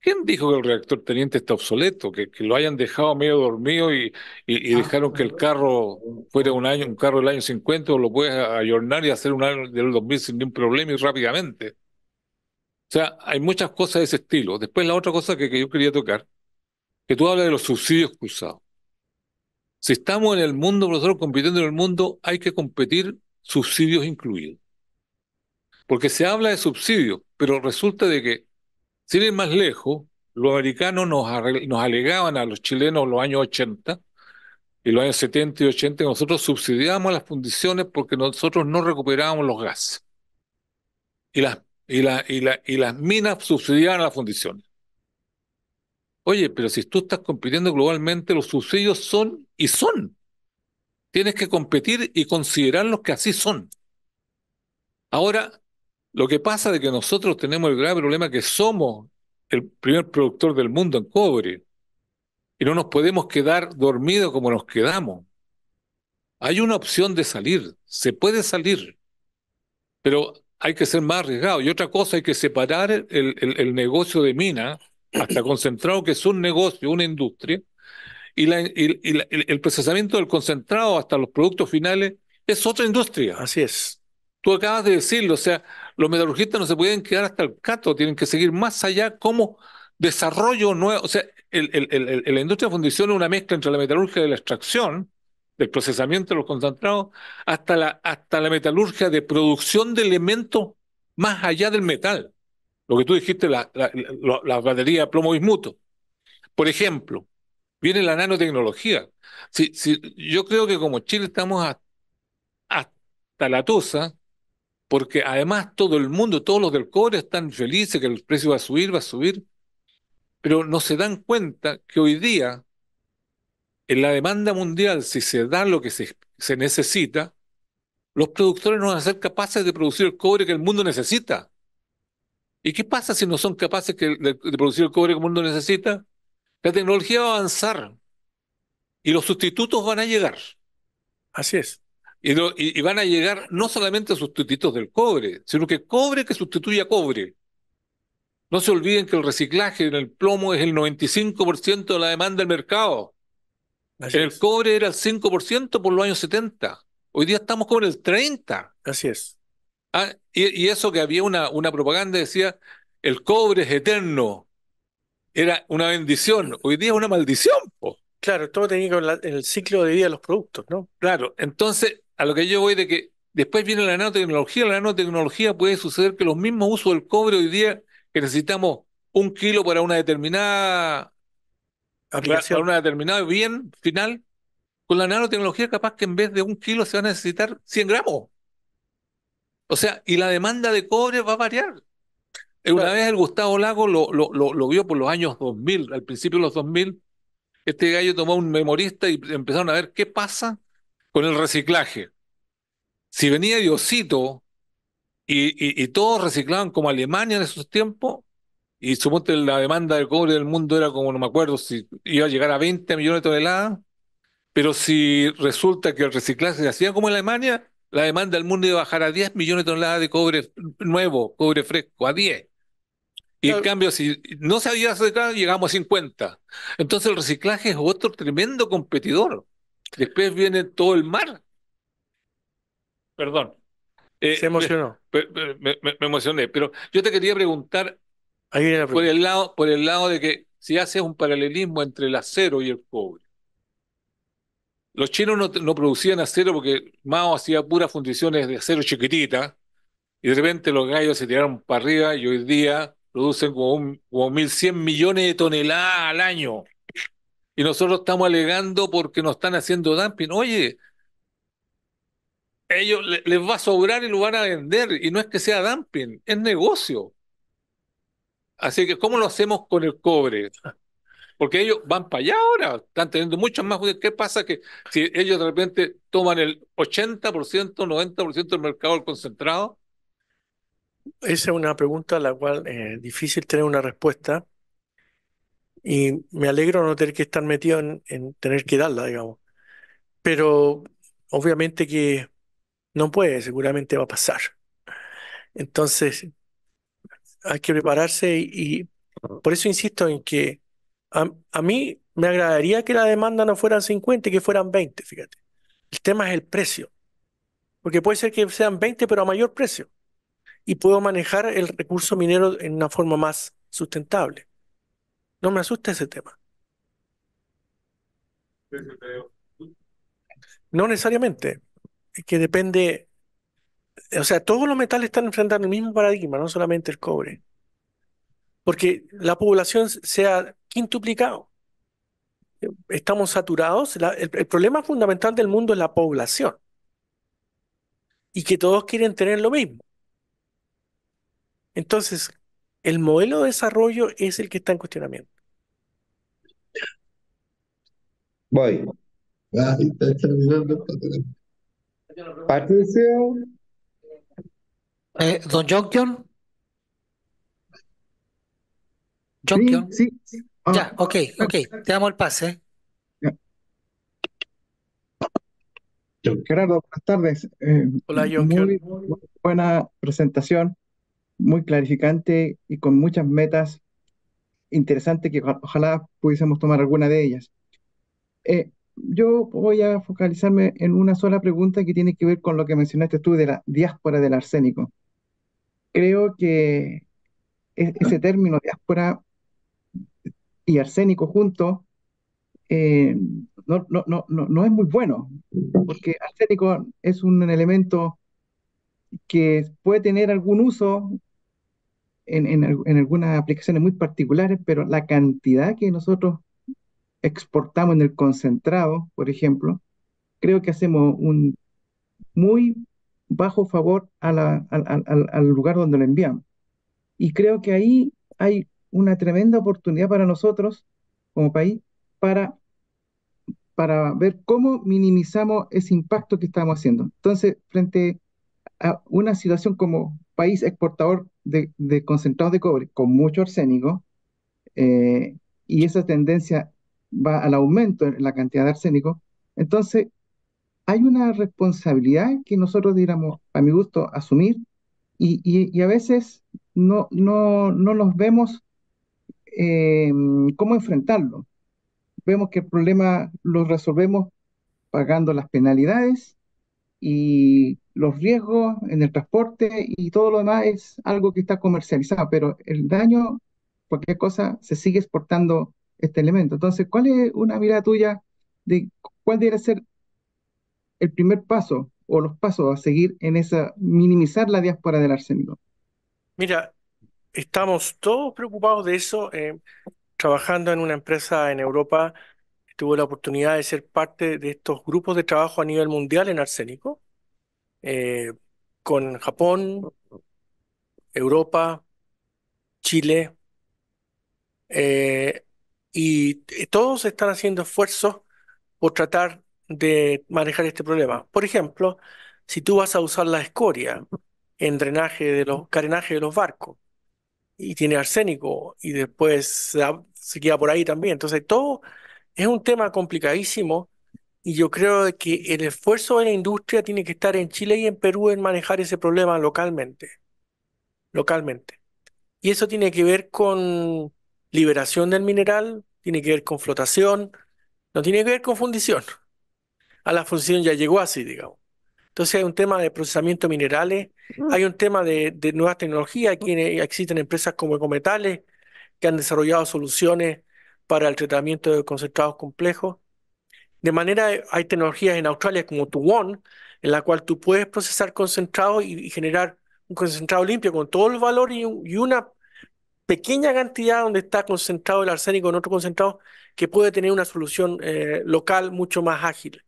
¿Quién dijo que el reactor teniente está obsoleto? Que, lo hayan dejado medio dormido y, ah, dejaron que el carro fuera un año, un carro del año 50, o lo puedes ayornar y hacer un año del 2000 sin ningún problema y rápidamente. O sea, hay muchas cosas de ese estilo. Después la otra cosa que, que yo quería tocar, que tú hablas de los subsidios cruzados. Si estamos en el mundo, nosotros compitiendo en el mundo, hay que competir subsidios incluidos. Porque se habla de subsidios, pero resulta de que sin ir más lejos, los americanos nos, alegaban a los chilenos los años 80 y los años 70 y 80 nosotros subsidiábamos las fundiciones porque nosotros no recuperábamos los gases. Y las, minas subsidiaban las fundiciones. Oye, pero si tú estás compitiendo globalmente, los subsidios son y son. Tienes que competir y considerar los que así son. Ahora, lo que pasa es que nosotros tenemos el grave problema que somos el primer productor del mundo en cobre y no nos podemos quedar dormidos como nos quedamos. Hay una opción de salir, se puede salir, pero hay que ser más arriesgado. Y otra cosa, hay que separar el, negocio de mina, hasta concentrado, que es un negocio, una industria, y, la, el procesamiento del concentrado hasta los productos finales es otra industria. Así es tú acabas de decirlo, o sea, los metalurgistas no se pueden quedar hasta el cato, tienen que seguir más allá como desarrollo nuevo. O sea, el, la industria de fundición es una mezcla entre la metalurgia de la extracción, del procesamiento de los concentrados, hasta la, hasta la metalurgia de producción de elementos más allá del metal. Lo que tú dijiste, la, la, la, la batería plomo bismuto. Por ejemplo, viene la nanotecnología. Si, si, yo creo que como Chile estamos hasta la tusa porque además todo el mundo, todos los del cobre están felices que el precio va a subir, va a subir, pero no se dan cuenta que hoy día en la demanda mundial, si se da lo que se, necesita, los productores no van a ser capaces de producir el cobre que el mundo necesita. ¿Y qué pasa si no son capaces de, producir el cobre que el mundo necesita? La tecnología va a avanzar y los sustitutos van a llegar. Así es. Y, van a llegar no solamente sustitutos del cobre, sino que cobre que sustituya cobre. No se olviden que el reciclaje en el plomo es el 95% de la demanda del mercado. el cobre era el 5% por los años 70. Hoy día estamos con el 30%. Así es. Ah, y, eso que había una, una propaganda decía, el cobre es eterno. Era una bendición. Hoy día es una maldición. Claro, todo tenía que ver con el ciclo de vida de los productos, ¿no? Claro, entonces a lo que yo voy de que después viene la nanotecnología, la nanotecnología puede suceder que los mismos usos del cobre hoy día, que necesitamos un kilo para una determinada aplicación, para una determinada bien final, con la nanotecnología capaz que en vez de un kilo se va a necesitar 100 gramos. O sea, y la demanda de cobre va a variar. Eh, una vez el Gustavo Lago lo, lo, lo, vio por los años 2000, al principio de los 2000, este gallo tomó un memorista y empezaron a ver qué pasa con el reciclaje. Si venía Diosito y, todos reciclaban como Alemania en esos tiempos, y suponte la demanda de cobre del mundo era como, no me acuerdo, si iba a llegar a 20 millones de toneladas, pero si resulta que el reciclaje se hacía como en Alemania, la demanda del mundo iba a bajar a 10 millones de toneladas de cobre nuevo, cobre fresco, a 10. Y en cambio, si no se había acercado, llegamos a 50. Entonces el reciclaje es otro tremendo competidor. Después viene todo el mar. Perdón. Eh, se emocionó. Me, emocioné, pero yo te quería preguntar por, el lado, por el lado de que si haces un paralelismo entre el acero y el cobre. Los chinos no, producían acero porque Mao hacía puras fundiciones de acero chiquitita y de repente los gallos se tiraron para arriba y hoy día producen como, un, como 1.100 millones de toneladas al año y nosotros estamos alegando porque nos están haciendo dumping. Oye, ellos les va a sobrar y lo van a vender. Y no es que sea dumping, es negocio. Así que, ¿cómo lo hacemos con el cobre? Porque ellos van para allá ahora, están teniendo muchas más. ¿Qué pasa? Que si ellos de repente toman el 80%, 90% del mercado al concentrado. Esa es una pregunta a la cual es eh, difícil tener una respuesta, y me alegro no tener que estar metido en, tener que darla, digamos. Pero obviamente que no puede, seguramente va a pasar. Entonces, hay que prepararse y, ah. por eso insisto en que a, mí me agradaría que la demanda no fueran 50 y que fueran 20, fíjate. El tema es el precio, porque puede ser que sean 20 pero a mayor precio y puedo manejar el recurso minero en una forma más sustentable. No me asusta ese tema. No necesariamente, es que depende, o sea, todos los metales están enfrentando el mismo paradigma, no solamente el cobre, porque la población se ha quintuplicado. Estamos saturados, el problema fundamental del mundo es la población y que todos quieren tener lo mismo. Entonces, el modelo de desarrollo es el que está en cuestionamiento. Voy. Eh, don Jokion. John. Sí, sí. Ah. Ya, ok, ok, te damos el pase. Gerardo, buenas tardes. Eh, Hola, John. buena presentación muy clarificante y con muchas metas interesantes que ojalá pudiésemos tomar alguna de ellas. Eh, yo voy a focalizarme en una sola pregunta que tiene que ver con lo que mencionaste tú de la diáspora del arsénico. Creo que e-, ese término diáspora y arsénico juntos eh, no, no, no, no, es muy bueno, porque arsénico es un elemento que puede tener algún uso en, en, algunas aplicaciones muy particulares, pero la cantidad que nosotros exportamos en el concentrado, por ejemplo, creo que hacemos un muy bajo favor a la, al, al, al, lugar donde lo enviamos. Y creo que ahí hay una tremenda oportunidad para nosotros como país para, para ver cómo minimizamos ese impacto que estamos haciendo. Entonces, frente a una situación como país exportador de, concentrados de cobre con mucho arsénico eh, y esa tendencia va al aumento en la cantidad de arsénico, entonces hay una responsabilidad que nosotros diéramos, a mi gusto, asumir y, a veces no, no, no nos vemos em, cómo enfrentarlo. Vemos que el problema lo resolvemos pagando las penalidades y los riesgos en el transporte y todo lo demás es algo que está comercializado, pero el daño, cualquier cosa, se sigue exportando este elemento. Entonces, ¿cuál es una mirada tuya de cuál debería ser el primer paso o los pasos a seguir en esa minimizar la diáspora del arsénico? Mira, estamos todos preocupados de eso. Eh, trabajando en una empresa en Europa, tuve la oportunidad de ser parte de estos grupos de trabajo a nivel mundial en arsénico. Eh, con Japón, Europa, Chile, eh, y eh, todos están haciendo esfuerzos por tratar de manejar este problema. Por ejemplo, si tú vas a usar la escoria en drenaje de los, carenaje de los barcos, y tiene arsénico, y después se queda por ahí también. Entonces, todo es un tema complicadísimo y yo creo que el esfuerzo de la industria tiene que estar en Chile y en Perú en manejar ese problema localmente. Localmente. Y eso tiene que ver con liberación del mineral, tiene que ver con flotación, no tiene que ver con fundición. A la fundición ya llegó así, digamos. Entonces hay un tema de procesamiento de minerales, mm. hay un tema de, nuevas tecnologías, aquí existen empresas como Ecometales que han desarrollado soluciones para el tratamiento de concentrados complejos. De manera, hay tecnologías en Australia como Tuwon, en la cual tú puedes procesar concentrado y, generar un concentrado limpio con todo el valor y, una pequeña cantidad donde está concentrado el arsénico en otro concentrado que puede tener una solución eh, local mucho más ágil.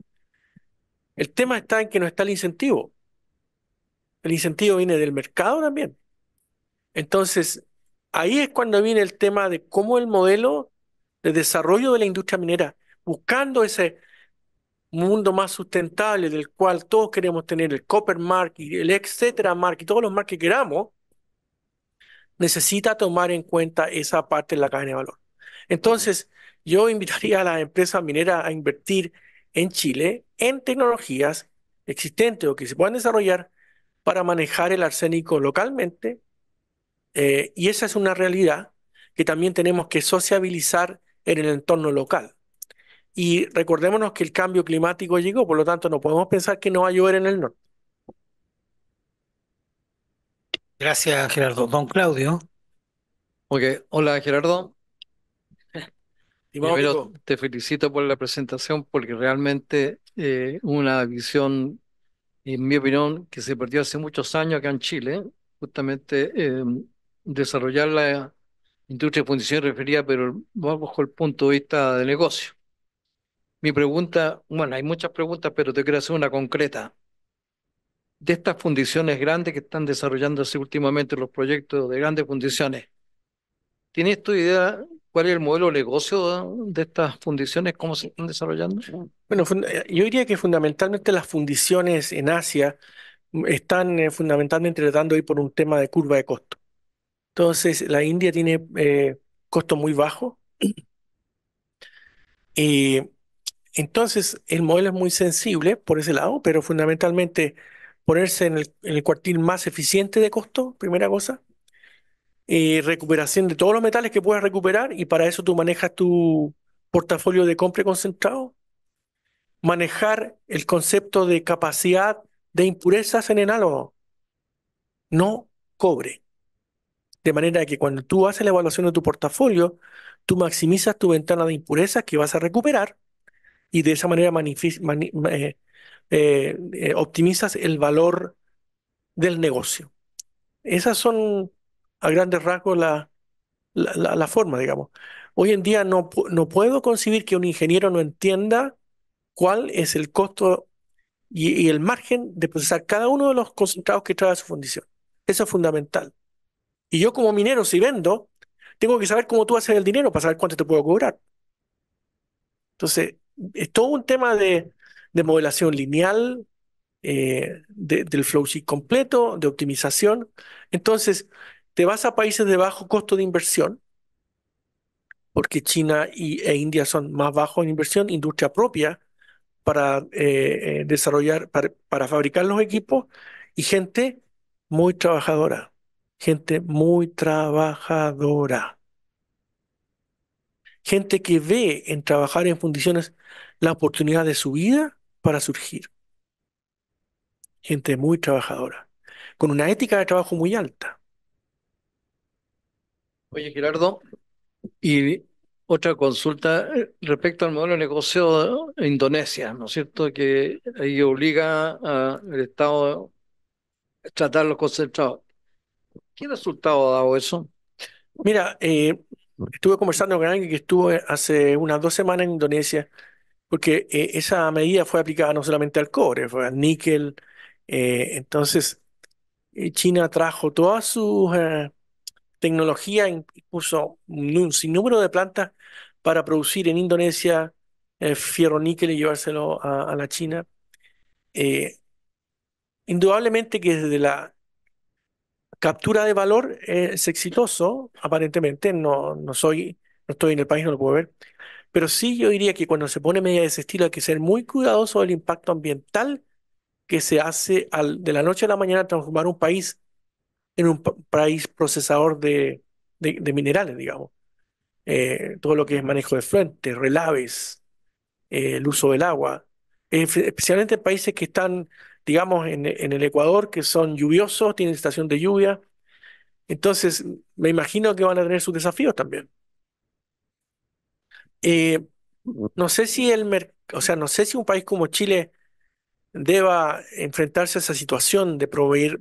El tema está en que no está el incentivo. El incentivo viene del mercado también. Entonces, ahí es cuando viene el tema de cómo el modelo de desarrollo de la industria minera buscando ese mundo más sustentable del cual todos queremos tener el copper mark y el etcétera mark y todos los mark que queramos, necesita tomar en cuenta esa parte de la cadena de valor. Entonces, yo invitaría a las empresas mineras a invertir en Chile en tecnologías existentes o que se puedan desarrollar para manejar el arsénico localmente. Eh, y esa es una realidad que también tenemos que sociabilizar en el entorno local. Y recordémonos que el cambio climático llegó, por lo tanto no podemos pensar que no va a llover en el norte. Gracias, Gerardo. Don Claudio. Ok, hola Gerardo. te felicito por la presentación porque realmente eh, una visión, en mi opinión, que se perdió hace muchos años acá en Chile, justamente em, desarrollar la industria de fundición referida, pero vamos con el punto de vista de negocio. Mi pregunta, bueno, hay muchas preguntas, pero te quiero hacer una concreta. De estas fundiciones grandes que están desarrollándose últimamente los proyectos de grandes fundiciones, ¿tienes tu idea cuál es el modelo de negocio de estas fundiciones? ¿Cómo se están desarrollando? Mm, bueno, eh, yo diría que fundamentalmente las fundiciones en Asia mm, están eh, fundamentalmente tratando por un tema de curva de costo. Entonces, la India tiene eh, costo muy bajo. Y entonces, el modelo es muy sensible por ese lado, pero fundamentalmente ponerse en el, cuartil más eficiente de costo, primera cosa. Eh, recuperación de todos los metales que puedas recuperar y para eso tú manejas tu portafolio de compra concentrado. Manejar el concepto de capacidad de impurezas en enálogo. No cobre. De manera que cuando tú haces la evaluación de tu portafolio, tú maximizas tu ventana de impurezas que vas a recuperar y de esa manera eh, eh, eh, optimizas el valor del negocio. Esas son a grandes rasgos la, la, forma, digamos. Hoy en día no, no puedo concebir que un ingeniero no entienda cuál es el costo y, y, el margen de procesar cada uno de los concentrados que trae a su fundición. Eso es fundamental. Y yo como minero, si vendo, tengo que saber cómo tú haces el dinero para saber cuánto te puedo cobrar. Entonces, es todo un tema de, modelación lineal, eh, del flow sheet completo, de optimización. Entonces, te vas a países de bajo costo de inversión, porque China e India son más bajos en inversión, industria propia para eh, eh, desarrollar, para fabricar los equipos, y gente muy trabajadora, gente muy trabajadora gente que ve en trabajar en fundiciones la oportunidad de su vida para surgir. Gente muy trabajadora, con una ética de trabajo muy alta. Oye, Gerardo, y otra consulta eh, respecto al modelo de negocio de Indonesia, ¿no es cierto? Que ahí obliga al Estado a tratar los concentrados. ¿Qué resultado ha dado eso? Mira, eh, Estuve conversando con alguien que estuvo eh, hace unas dos semanas en Indonesia, porque eh, esa medida fue aplicada no solamente al cobre, fue al níquel. Eh, entonces, China trajo toda su tecnología incluso puso un sinnúmero de plantas para producir en Indonesia fierro níquel y llevárselo a, a la China. indudablemente que desde la Captura de valor es exitoso, aparentemente, no, no soy, no estoy en el país, no lo puedo ver. Pero sí yo diría que cuando se pone media de ese estilo hay que ser muy cuidadoso del impacto ambiental que se hace al, de la noche a la mañana transformar un país en un país procesador de, minerales, digamos. Eh, todo lo que es manejo de fuentes, relaves, eh, el uso del agua, eh, especialmente en países que están digamos, en, el Ecuador, que son lluviosos, tienen estación de lluvia. Entonces, me imagino que van a tener sus desafíos también. Eh, no sé si el o sea, no sé si un país como Chile deba enfrentarse a esa situación de proveer,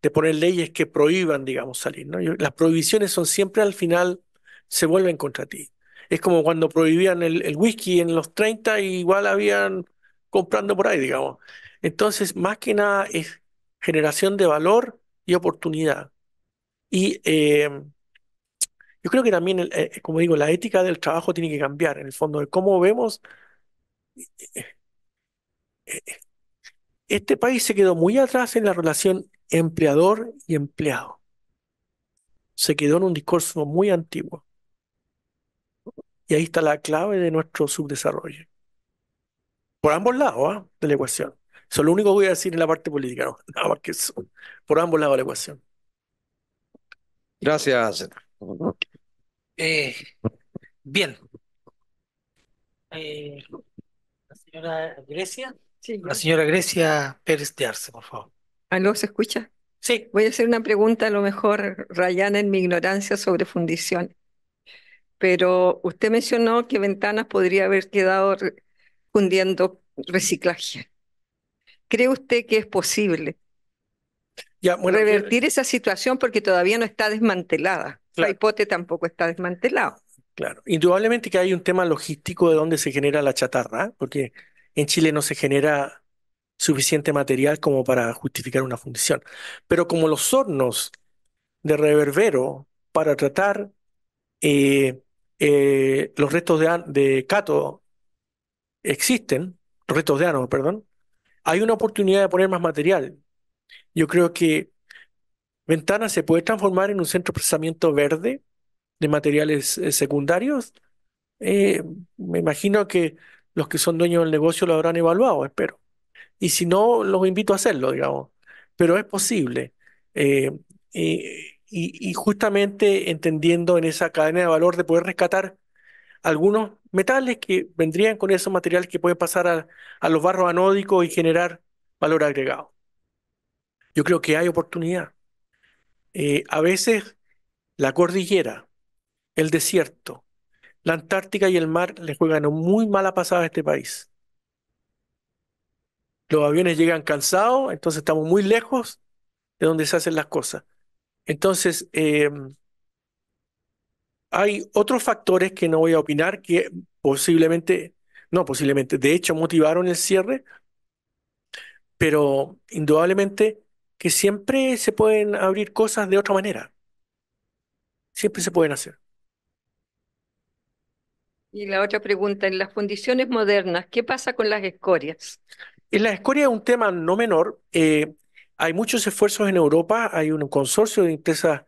de poner leyes que prohíban, digamos, salir, las prohibiciones son siempre al final se vuelven contra ti. Es como cuando prohibían el, whisky en los 30 y igual habían comprando por ahí, digamos. Entonces, más que nada es generación de valor y oportunidad. Y eh, yo creo que también, eh, como digo, la ética del trabajo tiene que cambiar, en el fondo, de cómo vemos... Eh, este país se quedó muy atrás en la relación empleador y empleado. Se quedó en un discurso muy antiguo. Y ahí está la clave de nuestro subdesarrollo. Por ambos lados ¿ah? de la ecuación. Eso es lo único que voy a decir en la parte política, no, nada más que Por ambos lados de la ecuación. Gracias. Eh, bien. Eh, la señora Grecia. Sí, la señora Grecia Pérez de Arce, por favor. ¿Aló, se escucha? Sí. Voy a hacer una pregunta, a lo mejor rayana en mi ignorancia sobre fundición. Pero usted mencionó que Ventanas podría haber quedado fundiendo reciclaje cree usted que es posible revertir esa situación porque todavía no está desmantelada? La hipote tampoco está desmantelada. Claro, indudablemente que hay un tema logístico de dónde se genera la chatarra, porque en Chile no se genera suficiente material como para justificar una fundición. Pero como los hornos de reverbero para tratar eh, eh, los restos de, de, cato existen, restos de ánodo, perdón, hay una oportunidad de poner más material. Yo creo que Ventana se puede transformar en un centro de procesamiento verde de materiales eh, secundarios. Eh, me imagino que los que son dueños del negocio lo habrán evaluado, espero. Y si no, los invito a hacerlo, digamos. Pero es posible. Eh, y, justamente entendiendo en esa cadena de valor de poder rescatar algunos metales que vendrían con esos materiales que pueden pasar a, los barros anódicos y generar valor agregado. Yo creo que hay oportunidad. Eh, a veces la cordillera, el desierto, la Antártica y el mar le juegan muy mala pasada a este país. Los aviones llegan cansados, entonces estamos muy lejos de donde se hacen las cosas. Entonces, em, hay otros factores que no voy a opinar que posiblemente, no posiblemente, de hecho motivaron el cierre, pero indudablemente que siempre se pueden abrir cosas de otra manera. Siempre se pueden hacer. Y la otra pregunta, en las condiciones modernas, ¿qué pasa con las escorias? En las escorias es un tema no menor. Eh, hay muchos esfuerzos en Europa, hay un consorcio de empresas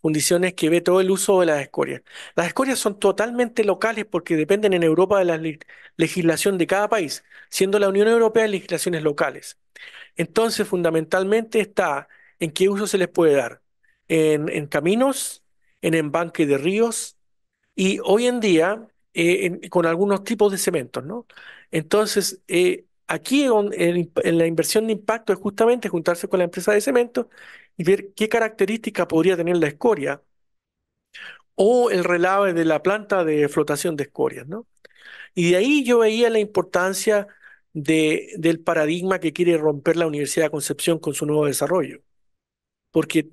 condiciones que ve todo el uso de las escorias. Las escorias son totalmente locales porque dependen en Europa de la legislación de cada país, siendo la Unión Europea legislaciones locales. Entonces, fundamentalmente está en qué uso se les puede dar, en, caminos, en embanque de ríos y hoy en día eh, con algunos tipos de cementos, ¿no? Entonces, eh, aquí en, la inversión de impacto es justamente juntarse con la empresa de cemento y ver qué característica podría tener la escoria o el relave de la planta de flotación de escorias. ¿no? Y de ahí yo veía la importancia de, del paradigma que quiere romper la Universidad de Concepción con su nuevo desarrollo, porque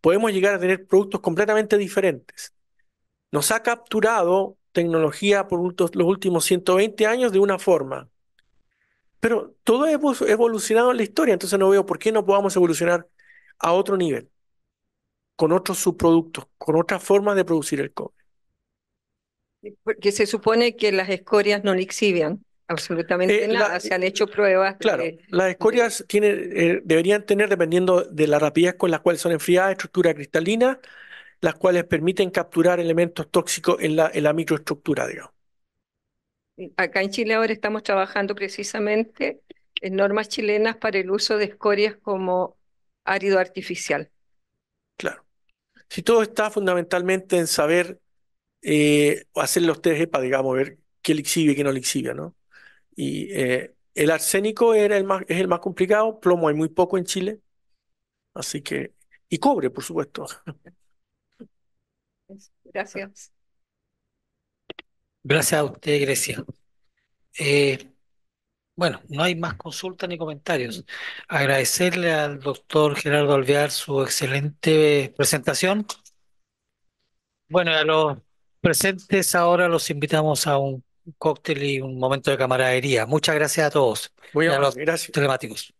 podemos llegar a tener productos completamente diferentes. Nos ha capturado tecnología por los últimos 120 años de una forma, pero todo ha evolucionado en la historia, entonces no veo por qué no podamos evolucionar a otro nivel, con otros subproductos, con otras formas de producir el cobre. Porque se supone que las escorias no le exhibían absolutamente eh, nada, se han hecho pruebas. Claro, las escorias eh, deberían tener, dependiendo de la rapidez con la cual son enfriadas, estructura cristalina, las cuales permiten capturar elementos tóxicos en la, en la microestructura, digamos. Acá en Chile ahora estamos trabajando precisamente en normas chilenas para el uso de escorias como árido artificial. Claro. Si todo está fundamentalmente en saber eh, hacer los test para digamos, ver qué le exhibe y qué no le exhibe, ¿no? Y eh, el arsénico era el más, es el más complicado, plomo hay muy poco en Chile, así que, y cobre, por supuesto. Gracias. Gracias a usted, Grecia. Eh, bueno, no hay más consultas ni comentarios. Agradecerle al doctor Gerardo Alvear su excelente presentación. Bueno, a los presentes ahora los invitamos a un cóctel y un momento de camaradería. Muchas gracias a todos. Muy bien, los gracias. telemáticos.